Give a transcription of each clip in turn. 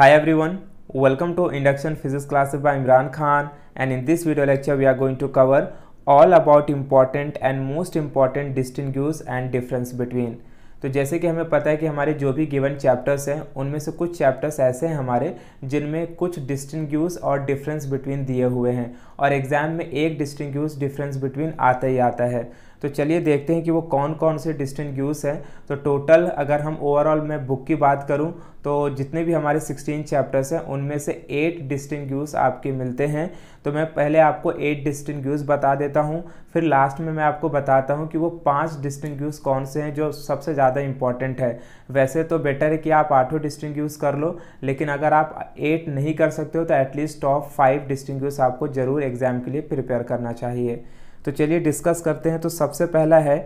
Hi everyone, welcome to Induction Physics class by Imran Khan and in this video lecture we are going to cover all about important and most important distinguish and difference between तो जैसे कि हमें पता है कि हमारे जो भी गिवन चैप्टर्स हैं उनमें से कुछ चैप्टर्स ऐसे हैं हमारे जिनमें कुछ डिस्टिंग्यूस और डिफरेंस बिटवीन दिए हुए हैं और एग्ज़ाम में एक डिस्टिंग्यूस डिफरेंस बिटवीन आता ही आता है तो चलिए देखते हैं कि वो कौन कौन से यूज़ हैं तो टोटल अगर हम ओवरऑल मैं बुक की बात करूं तो जितने भी हमारे 16 चैप्टर्स हैं उनमें से एट यूज़ आपके मिलते हैं तो मैं पहले आपको एट यूज़ बता देता हूं फिर लास्ट में मैं आपको बताता हूं कि वो पांच यूज़ कौन से हैं जो सबसे ज़्यादा इंपॉर्टेंट है वैसे तो बेटर है कि आप आठों यूज़ कर लो लेकिन अगर आप एट नहीं कर सकते हो तो एटलीस्ट टॉप फाइव यूज़ आपको ज़रूर एग्ज़ाम के लिए प्रिपेयर करना चाहिए तो चलिए डिस्कस करते हैं तो सबसे पहला है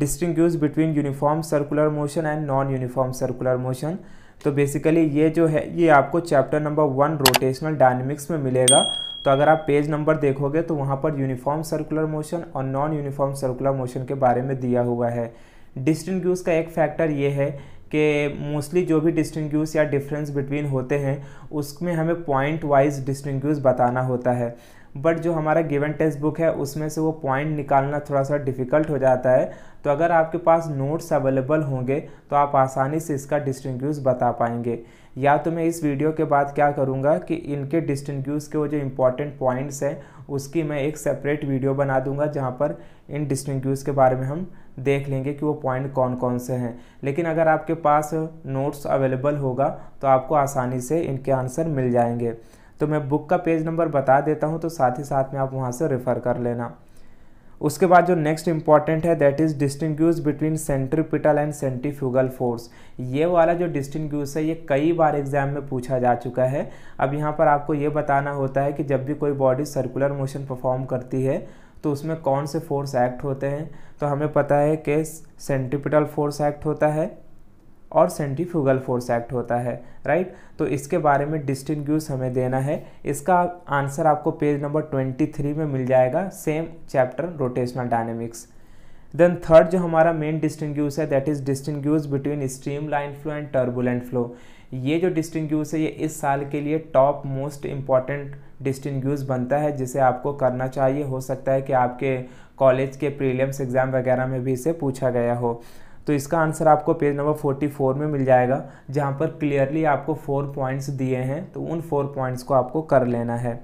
distinguish between uniform circular motion and non uniform circular motion तो बेसिकली ये जो है ये आपको chapter number one rotational dynamics में मिलेगा तो अगर आप पेज नंबर देखोगे तो वहाँ पर यूनिफॉर्म सर्कुलर मोशन और नॉन यूनिफॉर्म सर्कुलर मोशन के बारे में दिया हुआ है डिस्टिंग का एक फैक्टर ये है कि मोस्टली जो भी डिस्टिंग या डिफरेंस बिटवीन होते हैं उसमें हमें पॉइंट वाइज डिस्टिंग बताना होता है बट जो हमारा गिवन टेक्स्ट बुक है उसमें से वो पॉइंट निकालना थोड़ा सा डिफ़िकल्ट हो जाता है तो अगर आपके पास नोट्स अवेलेबल होंगे तो आप आसानी से इसका डिस्टिंग्यूज बता पाएंगे या तो मैं इस वीडियो के बाद क्या करूँगा कि इनके डिस्टिंग्यूज के वो जो इम्पोर्टेंट पॉइंट्स हैं उसकी मैं एक सेपरेट वीडियो बना दूंगा जहाँ पर इन डिस्टिंग्यूज के बारे में हम देख लेंगे कि वो पॉइंट कौन कौन से हैं लेकिन अगर आपके पास नोट्स अवेलेबल होगा तो आपको आसानी से इनके आंसर मिल जाएंगे तो मैं बुक का पेज नंबर बता देता हूँ तो साथ ही साथ में आप वहाँ से रेफ़र कर लेना उसके बाद जो नेक्स्ट इंपॉर्टेंट है that is distinguish between centripetal and centrifugal force ये वाला जो डिस्टिंग्यूज है ये कई बार एग्जाम में पूछा जा चुका है अब यहाँ पर आपको ये बताना होता है कि जब भी कोई बॉडी सर्कुलर मोशन परफॉर्म करती है तो उसमें कौन से फोर्स एक्ट होते हैं तो हमें पता है कि सेंट्रीपिटल फोर्स एक्ट होता है और सेंट्रीफ्यूगल फोर्स एक्ट होता है राइट तो इसके बारे में डिस्टिंग्यूस हमें देना है इसका आंसर आपको पेज नंबर ट्वेंटी थ्री में मिल जाएगा same chapter rotational dynamics then third जो हमारा मेन डिस्टिंग्यूस है that is distinguish between streamline flow and turbulent flow ये जो डिस्टिंग्यूस है ये इस साल के लिए टॉप मोस्ट इम्पॉर्टेंट डिस्टिंग्यूस बनता है जिसे आपको करना चाहिए हो सकता है कि आपके कॉलेज के प्रीलियम्स एग्ज़ाम वगैरह में भी इसे पूछा गया हो तो इसका आंसर आपको पेज नंबर फोर्टी फोर में मिल जाएगा जहाँ पर क्लियरली आपको फोर पॉइंट्स दिए हैं तो उन फोर पॉइंट्स को आपको कर लेना है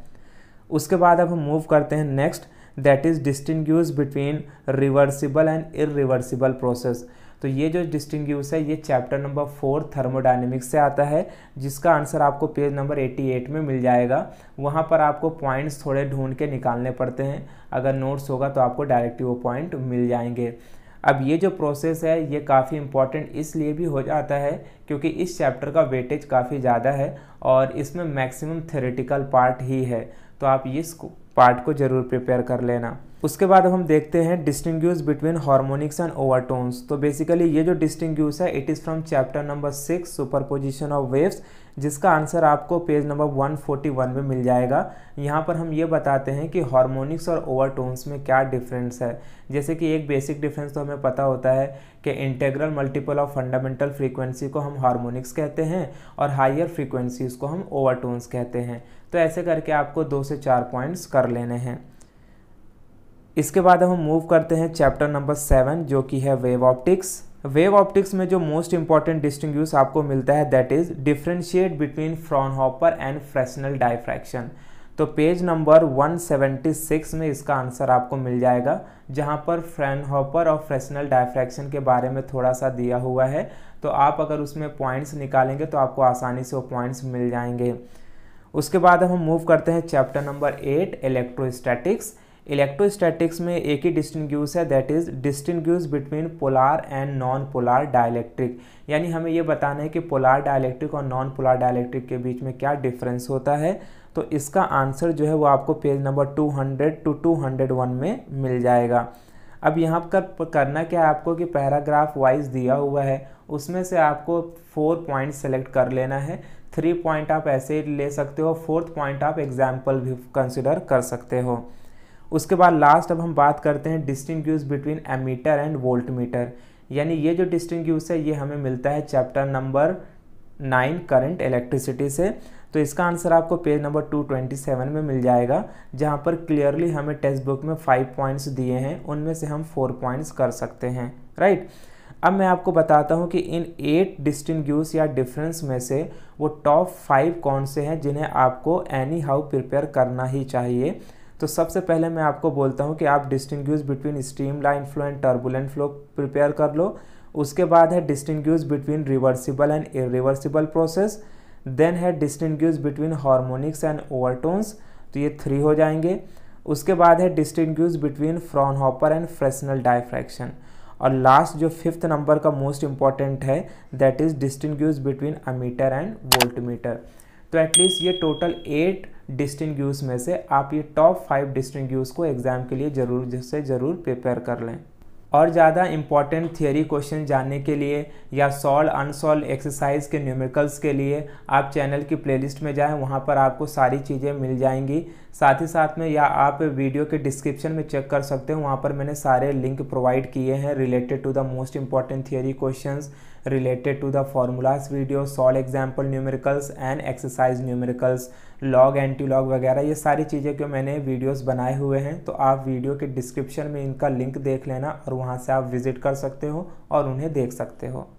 उसके बाद अब हम मूव करते हैं next that is distinguish between reversible and irreversible process तो ये जो डिस्टिंग्यूस है ये चैप्टर नंबर फोर थर्मोडाइनमिक्स से आता है जिसका आंसर आपको पेज नंबर 88 में मिल जाएगा वहाँ पर आपको पॉइंट्स थोड़े ढूंढ के निकालने पड़ते हैं अगर नोट्स होगा तो आपको डायरेक्टली वो पॉइंट मिल जाएंगे अब ये जो प्रोसेस है ये काफ़ी इम्पॉर्टेंट इसलिए भी हो जाता है क्योंकि इस चैप्टर का वेटेज काफ़ी ज़्यादा है और इसमें मैक्सिमम थेरेटिकल पार्ट ही है तो आप इसको पार्ट को जरूर प्रिपेयर कर लेना उसके बाद हम देखते हैं distinguish between harmonics and overtones तो बेसिकली ये जो डिस्टिंग्यूज है it is from chapter number six superposition of waves जिसका आंसर आपको पेज नंबर 141 में मिल जाएगा यहाँ पर हम ये बताते हैं कि हार्मोनिक्स और ओवरटोन्स में क्या डिफरेंस है जैसे कि एक बेसिक डिफरेंस तो हमें पता होता है कि integral multiple of fundamental frequency को हम हार्मोनिक्स कहते हैं और हायर फ्रीक्वेंसीज़ को हम ओवरटोन्स कहते हैं तो ऐसे करके आपको दो से चार पॉइंट्स कर लेने हैं इसके बाद हम मूव करते हैं चैप्टर नंबर सेवन जो कि है वेव ऑप्टिक्स वेव ऑप्टिक्स में जो मोस्ट इंपॉर्टेंट डिस्टिंग आपको मिलता है that is differentiate between Fraunhofer and Fresnel diffraction तो पेज नंबर 176 में इसका आंसर आपको मिल जाएगा जहाँ पर फ्रेन हॉपर और फ्रेशनल डायफ्रैक्शन के बारे में थोड़ा सा दिया हुआ है तो आप अगर उसमें पॉइंट्स निकालेंगे तो आपको आसानी से वो पॉइंट्स मिल जाएंगे उसके बाद हम मूव करते हैं chapter number eight electrostatics electrostatics में एक ही डिस्टिंग्यूस है that is distinguish between polar and non polar dielectric यानी हमें ये बताना है कि पोलार डायलैक्ट्रिक और नॉन पोलार डायलैक्ट्रिक के बीच में क्या डिफरेंस होता है तो इसका आंसर जो है वो आपको पेज नंबर 200 टू 201 में मिल जाएगा अब यहाँ पर करना क्या है आपको कि पैराग्राफ वाइज दिया हुआ है उसमें से आपको फोर पॉइंट सेलेक्ट कर लेना है थ्री पॉइंट आप ऐसे ले सकते हो फोर्थ पॉइंट आप एग्जाम्पल भी कंसिडर कर सकते हो उसके बाद लास्ट अब हम बात करते हैं distinguish between ammeter and voltmeter यानी ये जो डिस्टिंग है ये हमें मिलता है chapter number nine current electricity से तो इसका आंसर आपको page number two twenty seven में मिल जाएगा जहाँ पर क्लियरली हमें टेक्स्ट बुक में फाइव पॉइंट्स दिए हैं उनमें से हम फोर पॉइंट्स कर सकते हैं राइट right? अब मैं आपको बताता हूँ कि इन एट डिस्टिंग्यूस या डिफरेंस में से वो टॉप फाइव कौन से हैं जिन्हें आपको एनी हाउ प्रिपेयर करना ही चाहिए तो सबसे पहले मैं आपको बोलता हूँ कि आप distinguish between streamline flow and turbulent flow prepare कर लो उसके बाद है distinguish between reversible and irreversible process then है distinguish between harmonics and overtones तो ये थ्री हो जाएंगे उसके बाद है distinguish between Fraunhofer and Fresnel diffraction और लास्ट जो फिफ्थ नंबर का मोस्ट इम्पॉर्टेंट है that is distinguish between ammeter and voltmeter तो एटलीस्ट ये टोटल एट डिस्टिंग्यूज में से आप ये टॉप फाइव डिस्टिंग को एग्ज़ाम के लिए ज़रूर से ज़रूर प्रिपेयर कर लें और ज़्यादा इम्पॉर्टेंट थियोरी क्वेश्चन जानने के लिए या सॉल्व अनसॉल्व एक्सरसाइज के न्यूमेरिकल्स के लिए आप चैनल की प्लेलिस्ट में जाएं वहाँ पर आपको सारी चीज़ें मिल जाएंगी साथ ही साथ में या आप वीडियो के डिस्क्रिप्शन में चेक कर सकते हैं वहाँ पर मैंने सारे लिंक प्रोवाइड किए हैं related to the most important theory question related to the formulas video solve example numericals and exercise numericals log antilog वगैरह ये सारी चीज़ें क्यों मैंने वीडियोस बनाए हुए हैं तो आप वीडियो के डिस्क्रिप्शन में इनका लिंक देख लेना और वहाँ से आप विज़िट कर सकते हो और उन्हें देख सकते हो